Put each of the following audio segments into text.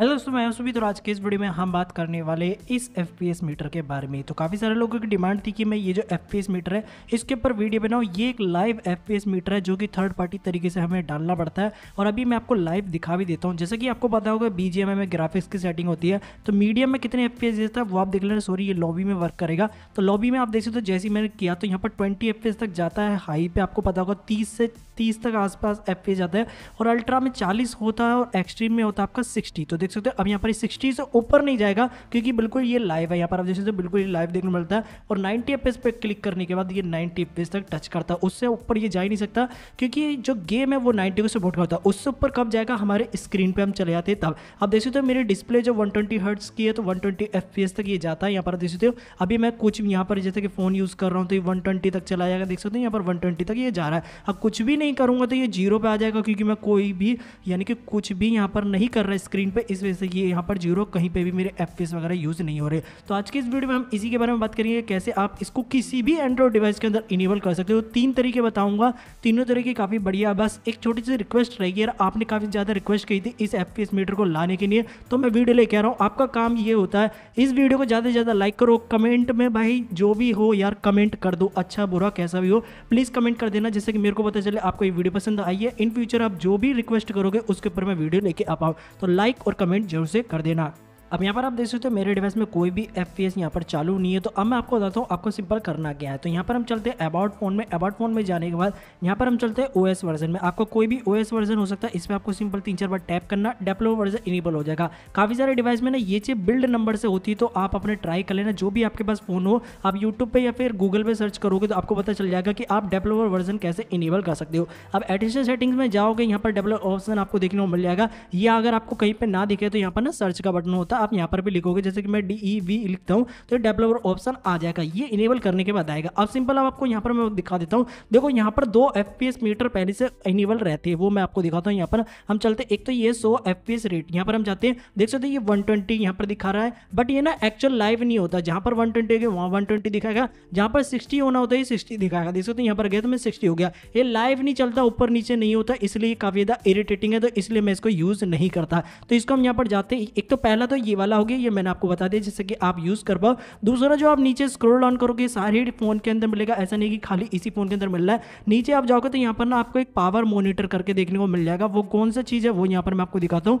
hello दोस्तों मैं सुमित और आज के इस वीडियो में हम बात करने वाले इस एफ मीटर के बारे में तो काफ़ी सारे लोगों की डिमांड थी कि मैं ये जो एफ मीटर है इसके ऊपर वीडियो बनाऊँ ये एक लाइव एफ मीटर है जो कि थर्ड पार्टी तरीके से हमें डालना पड़ता है और अभी मैं आपको लाइव दिखा भी देता हूँ जैसे कि आपको पता होगा बी में ग्राफिक्स की सेटिंग होती है तो मीडियम में कितने एफ देता है वो आप देख लेना सॉरी ये लॉबी में वर्क करेगा तो लॉबी में आप देख सकते हो जैसे मैंने किया तो यहाँ पर ट्वेंटी एफ तक जाता है हाई पे आपको पता होगा तीस से तीस तक आसपास एफ जाता है और अल्ट्रा में चालीस होता है और एक्सट्रीम में होता है आपका सिक्सटी तो देख सकते हो अब यहाँ पर सिक्सटी से ऊपर नहीं जाएगा क्योंकि बिल्कुल ये लाइव है यहाँ पर आप जैसे बिल्कुल ये लाइव देखने मिलता है और नाइनटी एफ पे क्लिक करने के बाद ये नाइनटी एफ तक टच करता है उससे ऊपर ये जा ही नहीं सकता क्योंकि जो गेम है वो नाइनटी को सपोर्ट करता है उससे ऊपर कब जाएगा हमारे स्क्रीन पर हम चले जाते हैं तब अब देख सकते हो मेरी डिस्प्ले जो वन ट्वेंटी की है तो वन ट्वेंटी तक ये जाता है यहाँ पर देख सकते हो अभी मैं कुछ यहाँ पर जैसे कि फ़ोन यूज़ कर रहा हूँ तो ये वन तक चला जाएगा देख सकते हो यहाँ पर वन तक ये जा रहा है अब कुछ भी नहीं करूँगा तो ये जीरो पर आ जाएगा क्योंकि मैं कोई भी यानी कि कुछ भी यहाँ पर नहीं कर रहा स्क्रीन पर इस वजह से ये यहाँ पर जीरो कहीं पे भी मेरे एप वगैरह यूज़ नहीं हो रहे तो आज के इस वीडियो में हम इसी के बारे में बात करेंगे कैसे आप इसको किसी भी एंड्रॉइड डिवाइस के अंदर इनेबल कर सकते हो तीन तरीके बताऊँगा तीनों तरीके काफ़ी बढ़िया बस एक छोटी सी रिक्वेस्ट रहेगी यार आपने काफ़ी ज़्यादा रिक्वेस्ट की थी इस एप मीटर को लाने के लिए तो मैं वीडियो लेके आ रहा हूँ आपका काम ये होता है इस वीडियो को ज़्यादा से ज़्यादा लाइक करो कमेंट में भाई जो भी हो यार कमेंट कर दो अच्छा बुरा कैसा भी हो प्लीज़ कमेंट कर देना जैसे कि मेरे को पता चले आपको ये वीडियो पसंद आई है इन फ्यूचर आप जो भी रिक्वेस्ट करोगे उसके ऊपर मैं वीडियो लेके आ पाऊँ तो लाइक और कमेंट जरूर से कर देना अब यहाँ पर आप देख सकते हो मेरे डिवाइस में कोई भी एफ पी यहाँ पर चालू नहीं है तो अब मैं आपको बताता हूँ आपको सिंपल करना क्या है तो यहाँ पर हम चलते हैं अबाउट फोन में अबाउट फोन में जाने के बाद यहाँ पर हम चलते हैं ओ वर्जन में आपको कोई भी ओ वर्जन हो सकता है इसमें आपको सिंपल तीन चार बार टैप करना डेप्लो वर्जन इनेबल हो जाएगा काफ़ी सारे डिवाइस में ना ये चीज़ बिल्ड नंबर से होती है तो आप अपने ट्राई कर लेना जो भी आपके पास फ़ोन हो आप यूट्यूब पर या फिर गूगल पर सर्च करोगे तो आपको पता चल जाएगा कि आप डेप्लोवर वर्जन कैसे इनेबल कर सकते हो अब एडिशनल सेटिंग्स में जाओगे यहाँ पर डेवलप ऑप्शन आपको देखने को मिल जाएगा ये अगर आपको कहीं पर ना दिखे तो यहाँ पर ना सर्च का बटन होता है आप यहाँ पर भी लिखोगे जैसे कि मैं डी ई वी लिखता हूँ तो डेवलपर ऑप्शन आ जाएगा ये इनेबल करने के बाद आएगा अब सिंपल अब आपको यहाँ पर मैं दिखा देता हूँ देखो यहाँ पर दो एफ मीटर पहले से इनेबल रहते हैं वो मैं आपको दिखाता हूँ यहाँ पर हम चलते एक तो ये सो एफ रेट यहाँ पर हम जाते हैं देख सकते ये वन ट्वेंटी पर दिखा रहा है बट ये ना एक्चुअल लाइव नहीं होता जहाँ पर वन ट्वेंटी होगी वहाँ वन ट्वेंटी दिखाएगा जहाँ पर सिक्सटी होना होता है सिक्सटी दिखाएगा देख सकते यहाँ पर गया तो मैं सिक्सटी हो गया ये लाइव नहीं चलता ऊपर नीचे नहीं होता इसलिए काफ़ी ज़्यादा इरिटेटिंग है तो इसलिए मैं इसको यूज़ नहीं करता तो इसको हम यहाँ पर जाते एक तो पहला तो ये ये वाला हो गया ये मैंने आपको बता दिया जिससे कि आप यूज़ कर पाओ दूसरा जो आप नीचे स्क्रोल ऑन करोगे सारे फ़ोन के अंदर मिलेगा ऐसा नहीं कि खाली इसी फ़ोन के अंदर मिल रहा है नीचे आप जाओगे तो यहाँ पर ना आपको एक पावर मोनिटर करके देखने को मिल जाएगा वो कौन सा चीज़ है वो यहाँ पर मैं आपको दिखाता हूँ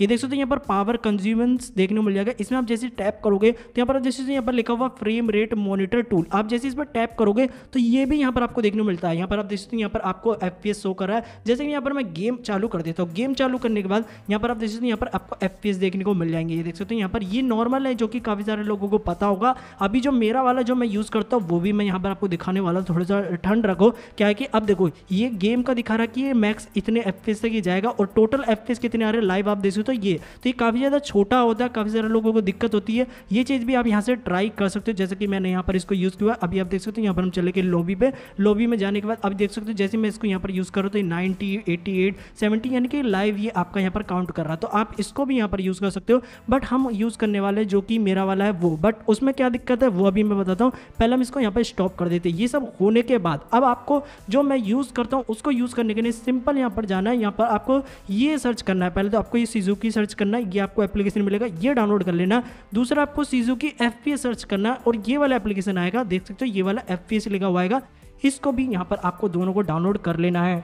ये देख सकते हैं यहाँ पर पावर कंज्यूमेंस देखने को मिल जाएगा इसमें आप जैसे टैप करोगे तो यहाँ पर आप जैसे यहाँ पर लिखा हुआ फ्रेम रेट मॉनिटर टूल आप जैसे इस पर टैप करोगे तो ये भी यहाँ पर आपको देखने को मिलता है यहाँ पर आप देख सकते हैं यहाँ पर आपको एफ पी एस शो कर रहा है जैसे कि यहाँ पर मैं गेम चालू कर देता हूँ गेम चालू करने के बाद यहाँ पर आप देख सकते यहाँ पर आपको एफ पी एस देखने को मिल जाएंगे ये देख सकते हैं यहाँ पर ये नॉर्मल है जो कि काफ़ी सारे लोगों को पता होगा अभी जो मेरा वाला जो मैं यूज़ करता हूँ वो भी मैं यहाँ पर आपको दिखाने वाला थोड़ा सा ठंड रखो क्या है कि अब देखो ये गेम का दिखा रहा कि ये मैक्स इतने एफ तक ही जाएगा और टोटल एफ कितने आ रहे हैं लाइव आप देख हो तो ये तो ये काफ़ी ज़्यादा छोटा होता है काफ़ी सारे लोगों को दिक्कत होती है ये चीज़ भी आप यहाँ से ट्राई कर सकते हो जैसे कि मैंने यहाँ पर इसको यूज़ किया अभी आप देख सकते हो यहाँ पर हम चले गए लॉबी पे लॉबी में जाने के बाद अभी देख सकते हो जैसे मैं इसको यहाँ पर यूज़ करूँ तो नाइनटी एटी एट सेवेंटी यानी कि लाइव ये आपका यहाँ पर काउंट कर रहा है तो आप इसको भी यहाँ पर यूज़ कर सकते हो बट हम यूज़ करने वाले जो कि मेरा वाला है वो बट उसमें क्या दिक्कत है वो अभी मैं बताता हूँ पहले हम इसको यहाँ पर स्टॉप कर देते ये सब होने के बाद अब आपको जो मैं यूज़ करता हूँ उसको यूज़ करने के लिए सिंपल यहाँ पर जाना है यहाँ पर आपको ये सर्च करना है पहले तो आपको ये सीजो की सर्च करना ये आपको एप्लीकेशन मिलेगा ये डाउनलोड कर लेना दूसरा आपको की एफ सर्च करना और ये वाला एप्लीकेशन आएगा देख सकते हो ये वाला एफ लिखा हुआ आएगा इसको भी यहाँ पर आपको दोनों को डाउनलोड कर लेना है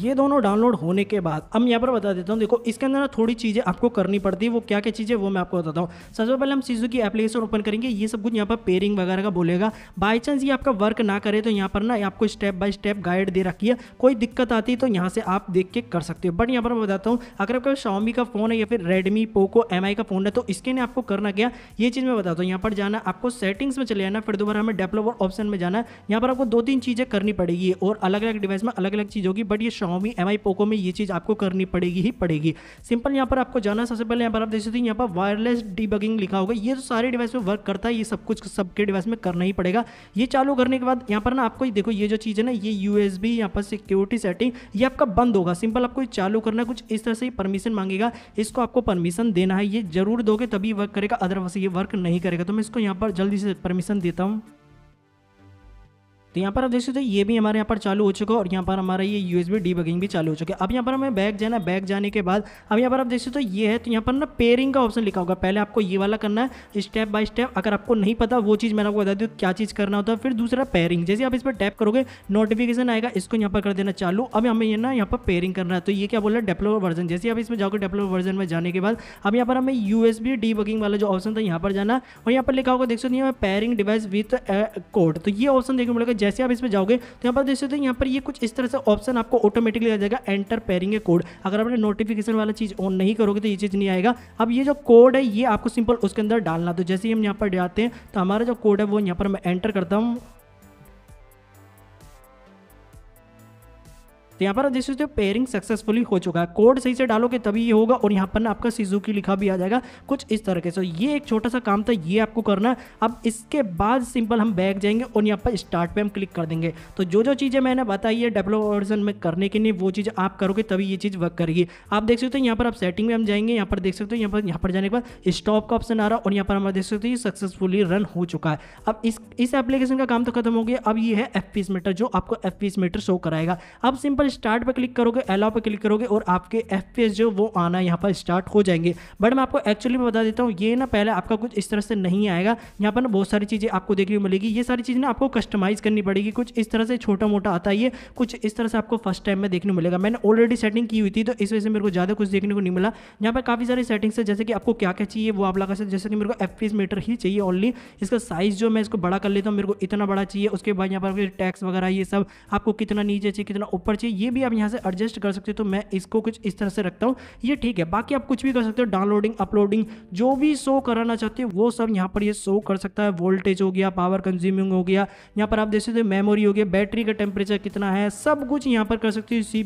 ये दोनों डाउनलोड होने के बाद अब यहाँ पर बता देता हूँ देखो इसके अंदर ना थोड़ी चीज़ें आपको करनी पड़ती है वो क्या क्या चीज़ें वो मैं आपको बताता हूँ सबसे पहले हम सीजू की एप्लीकेशन ओपन करेंगे ये सब कुछ यहाँ पर पेयरिंग वगैरह का बोलेगा बाई चांस ये आपका वर्क ना करे तो यहाँ पर ना आपको स्टेप बाय स्टेप गाइड दे रखी है कोई दिक्कत आती है तो यहाँ से आप देख के कर सकते हो बट यहाँ पर मैं बताता हूँ अगर आपका शॉमी का फ़ोन है या फिर रेडमी पोको एम का फ़ोन है तो इसके लिए आपको करना क्या ये चीज़ मैं बताता हूँ यहाँ पर जाना आपको सेटिंग्स में चले जाना फिर दोबारा हमें डेवलपर ऑप्शन में जाना है यहाँ पर आपको दो तीन चीज़ें करनी पड़ेगी और अलग अलग डिवाइस में अलग अलग चीज़ होगी बट ये शाओमी एम आई पोको में ये चीज़ आपको करनी पड़ेगी ही पड़ेगी सिंपल यहाँ पर आपको जाना सबसे पहले यहाँ पर आप देख सकते हैं यहाँ पर वायरलेस डिबगिंग लिखा होगा ये तो सारे डिवाइस में वर्क करता है ये सब कुछ सबके डिवाइस में करना ही पड़ेगा ये चालू करने के बाद यहाँ पर ना आपको देखो ये जो चीज़ है ना ये यू एस बी यहाँ पर सिक्योरिटी सेटिंग ये आपका बंद होगा सिंपल आपको चालू करना कुछ इस तरह से ही परमिशन मांगेगा इसको आपको परमिशन देना है ये जरूर दोगे तभी वर्क करेगा अदरवाइज ये वर्क नहीं करेगा तो मैं इसको यहाँ पर जल्दी से परमिशन देता हूँ तो यहाँ पर आप देख सकते हो ये भी हमारे यहाँ पर चालू हो चुका है और यहाँ पर हमारा ये यू एस भी चालू हो चुका है अब यहाँ पर हमें बैग जाना है बैग जाने के बाद अब यहाँ पर आप देख सकते हो ये है तो यहाँ पर ना पेयरिंग का ऑप्शन लिखा होगा पहले आपको ये वाला करना है स्टेप बाय स्टेप अगर आपको नहीं पता वो चीज़ मैंने आपको बता दी क्या चीज़ करना होता है फिर दूसरा पेयरिंग जैसे आप इस पर टैप करोगे नोटिफिकेशन आएगा इसको यहाँ पर कर देना चालू अब हमें ये ना यहाँ पर पेयरिंग करना है तो ये क्या बोल रहा है डेवलपर वर्जन जैसे आप इसमें जाओगे डेवलपर वर्जन में जाने के बाद अब यहाँ पर हमें यू एस वाला जो ऑप्शन था यहाँ पर जाना और यहाँ पर लिखा होगा देख सकते हैं पेयरिंग डिवाइस विथ कोड तो ये ऑप्शन देखने मिलेगा जैसे आप इसमें जाओगे तो यहाँ पर देख सकते हैं यहाँ पर ये कुछ इस तरह से ऑप्शन आपको ऑटोमेटिकली आ जाएगा एंटर पेरिंग कोड अगर आपने नोटिफिकेशन वाला चीज़ ऑन नहीं करोगे तो ये चीज़ नहीं आएगा अब ये जो कोड है ये आपको सिंपल उसके अंदर डालना तो जैसे ही हम यहाँ पर जाते हैं तो हमारा जो कोड है वो यहाँ पर मैं एंटर करता हूँ तो यहाँ पर सकते हो पेयरिंग सक्सेसफुली हो चुका है कोड सही से डालोगे तभी ये होगा और यहाँ पर ना आपका सिजुकी लिखा भी आ जाएगा कुछ इस के सो ये एक छोटा सा काम था ये आपको करना है अब इसके बाद सिंपल हम बैग जाएंगे और यहाँ पर स्टार्ट पे हम क्लिक कर देंगे तो जो जो चीज़ें मैंने बताई है डेवलप वर्जन में करने के लिए वो चीज़ आप करोगे तभी ये चीज़ वर्क करेगी आप देख सकते हो यहाँ पर आप सेटिंग में हम जाएंगे यहाँ पर देख सकते हो यहाँ पर यहाँ पर जाने के बाद स्टॉप का ऑप्शन आ रहा है और यहाँ पर हम देख सकते हो ये सक्सेसफुली रन हो चुका है अब इस इस एप्लीकेशन का काम तो खत्म हो गया अब ये है एफ मीटर जो आपको एफ मीटर शो कराएगा अब सिंपल पर स्टार्ट पर क्लिक करोगे अलाव पर क्लिक करोगे और आपके एफ जो वो आना यहाँ पर स्टार्ट हो जाएंगे बट मैं आपको एक्चुअली में बता देता हूँ ये ना पहले आपका कुछ इस तरह से नहीं आएगा यहाँ पर ना बहुत सारी चीज़ें आपको देखने को मिलेगी ये सारी चीज़ ना आपको कस्टमाइज़ करनी पड़ेगी कुछ इस तरह से छोटा मोटा आता है ये कुछ इस तरह से आपको फर्स्ट टाइम में देखने को मिलेगा मैंने ऑलरेडी सेटिंग की हुई थी तो इस वजह से मेरे को ज़्यादा कुछ देखने को नहीं मिला यहाँ पर काफ़ी सारी सेटिंग्स है जैसे कि आपको क्या क्या चाहिए वो आप लगा सकते जैसे कि मेरे को एफ मीटर ही चाहिए ऑनली इसका साइज़ जो मैं इसको बड़ा कर लेता हूँ मेरे को इतना बड़ा चाहिए उसके बाद यहाँ पर टैक्स वगैरह ये सब आपको कितना नीचे चाहिए कितना ऊपर चाहिए ये भी आप यहाँ से एडजस्ट कर सकते हो तो मैं इसको कुछ इस तरह से रखता हूँ ये ठीक है बाकी आप कुछ भी कर सकते हो डाउनलोडिंग अपलोडिंग जो भी शो कराना चाहते हो वो सब यहाँ पर ये शो कर सकता है वोल्टेज हो गया पावर कंज्यूमिंग हो गया यहाँ पर आप देख सकते हो मेमोरी हो गया बैटरी का टेम्परेचर कितना है सब कुछ यहाँ पर कर सकते हो सी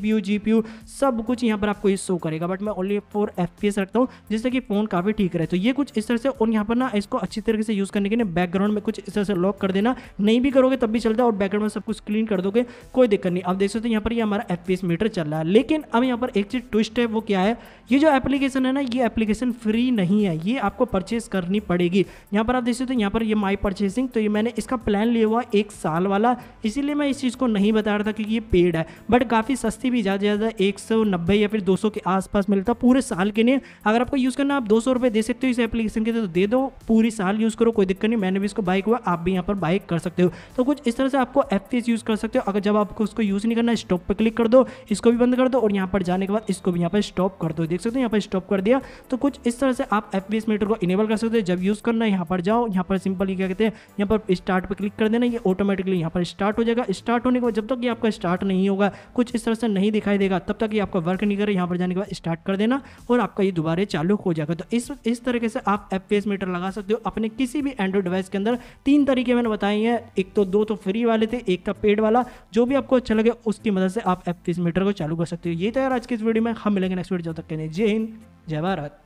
पी सब कुछ यहाँ पर आपको ये शो करेगा बट मैं ओनली फोर एफ रखता हूँ जिससे कि फ़ोन काफ़ी ठीक रहे तो ये कुछ इस तरह से और यहाँ पर ना इसको अच्छी तरीके से यूज़ करने के लिए बैकग्राउंड में कुछ इस तरह से लॉक कर देना नहीं भी करोगे तब भी चलता है और बैकग्राउंड में सब कुछ क्लीन कर दोगे कोई दिक्कत नहीं आप देख सकते हो यहाँ पर ये हमारा एफ मीटर चल रहा है लेकिन अब यहाँ पर एक चीज़ ट्विस्ट है वो क्या है ये जो एप्लीकेशन है ना ये एप्लीकेशन फ्री नहीं है ये आपको परचेज करनी पड़ेगी यहाँ पर आप देख सकते हो यहाँ पर ये माई परचेसिंग तो ये मैंने इसका प्लान लिया हुआ एक साल वाला इसीलिए मैं इस चीज़ को नहीं बता रहा था क्योंकि ये पेड है बट काफ़ी सस्ती भी ज़्यादा ज़्यादा एक या फिर दो के आसपास मिलता पूरे साल के लिए अगर आपको यूज़ करना आप दो सौ दे सकते हो इस एप्लीकेशन के तो दे दो पूरी साल यूज़ करो कोई दिक्कत नहीं मैंने भी इसको बाइक हुआ आप भी यहाँ पर बाइक कर सकते हो तो कुछ इस तरह से आपको एफ यूज़ कर सकते हो अगर जब आपको उसको यूज़ नहीं करना स्टॉप पर क्लिक कर दो इसको भी बंद कर दो और यहाँ पर जाने के बाद इसको भी यहाँ पर स्टॉप कर दो देख सकते हो यहाँ पर स्टॉप कर दिया तो कुछ इस तरह से आप एफ मीटर को इनेबल कर सकते हो जब यूज़ करना है यहाँ पर जाओ यहाँ पर सिंपल क्या कहते हैं यहाँ पर स्टार्ट पर क्लिक कर देना ये ऑटोमेटिकली यहाँ पर स्टार्ट हो जाएगा स्टार्ट होने के बाद जब तक ये आपका स्टार्ट नहीं होगा कुछ इस तरह से नहीं दिखाई देगा तब तक ये आपका वर्क नहीं करे यहाँ पर जाने के बाद स्टार्ट कर देना और आपका ये दोबारा चालू हो जाएगा तो इस इस तरीके से आप एफ मीटर लगा सकते हो अपने किसी भी एंड्रॉइड डिवाइस के अंदर तीन तरीके मैंने बताए हैं एक तो दो तो फ्री वाले थे एक था पेड वाला जो भी आपको अच्छा लगे उसकी मदद से आप आप एप मीटर को चालू कर सकते हो ये तो यार आज के इस वीडियो में हम मिलेंगे नेक्स्ट वीडियो जब तक के लिए जय हिंद जय भारत